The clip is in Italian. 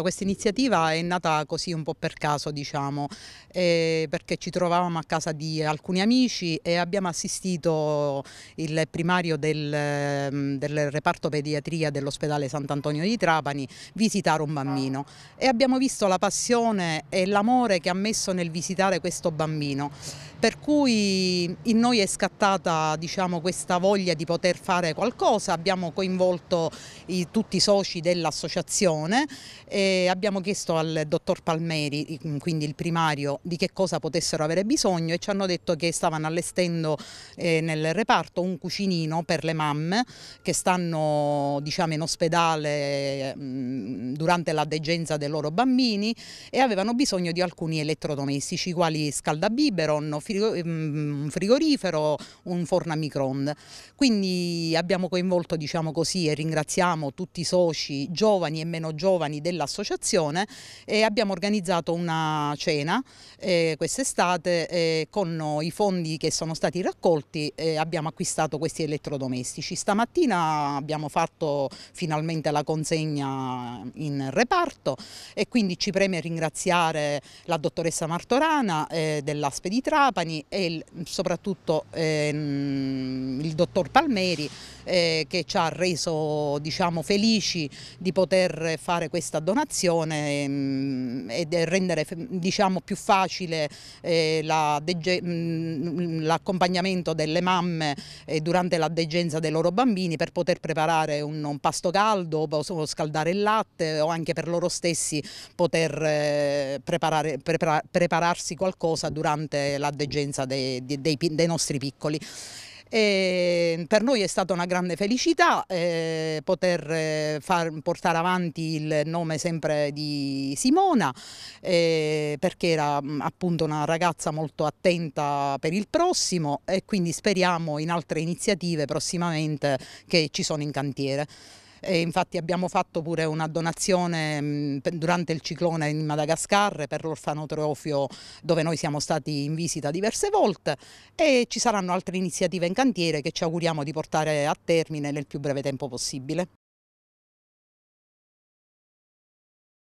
Questa iniziativa è nata così un po' per caso, diciamo, eh, perché ci trovavamo a casa di alcuni amici e abbiamo assistito il primario del, mm, del reparto pediatria dell'ospedale Sant'Antonio di Trapani visitare un bambino e abbiamo visto la passione e l'amore che ha messo nel visitare questo bambino. Per cui in noi è scattata diciamo, questa voglia di poter fare qualcosa, abbiamo coinvolto i, tutti i soci dell'associazione eh, eh, abbiamo chiesto al dottor Palmeri, mm, quindi il primario, di che cosa potessero avere bisogno e ci hanno detto che stavano allestendo eh, nel reparto un cucinino per le mamme che stanno diciamo, in ospedale mh, mm, durante la degenza dei loro bambini e avevano bisogno di alcuni elettrodomestici quali scaldabiberon, mm, un frigorifero, un forno a microonde. Quindi abbiamo coinvolto diciamo così, e ringraziamo tutti i soci giovani e meno giovani della associazione e abbiamo organizzato una cena eh, quest'estate eh, con i fondi che sono stati raccolti eh, abbiamo acquistato questi elettrodomestici. Stamattina abbiamo fatto finalmente la consegna in reparto e quindi ci preme ringraziare la dottoressa Martorana eh, dell'Aspe di Trapani e il, soprattutto ehm, il dottor Palmeri eh, che ci ha reso diciamo, felici di poter fare questa donazione donazione ehm, e rendere diciamo, più facile eh, mm, mm, l'accompagnamento delle mamme eh, durante la degenza dei loro bambini per poter preparare un, pasto caldo o scaldare il latte o anche per loro stessi poter eh, preparare, prepararsi qualcosa durante la degenza dei, dei, dei nostri piccoli. E ehm, per noi è stata una grande felicità eh, poter eh, far, portare avanti il nome sempre di Simona eh, perché era appunto una ragazza molto attenta per il prossimo e quindi speriamo in altre iniziative prossimamente che ci sono in cantiere e infatti abbiamo fatto pure una donazione mm, durante il ciclone in Madagascar per l'orfanotrofio dove noi siamo stati in visita diverse volte e ci saranno altre iniziative in cantiere che ci auguriamo di portare a termine nel più breve tempo possibile.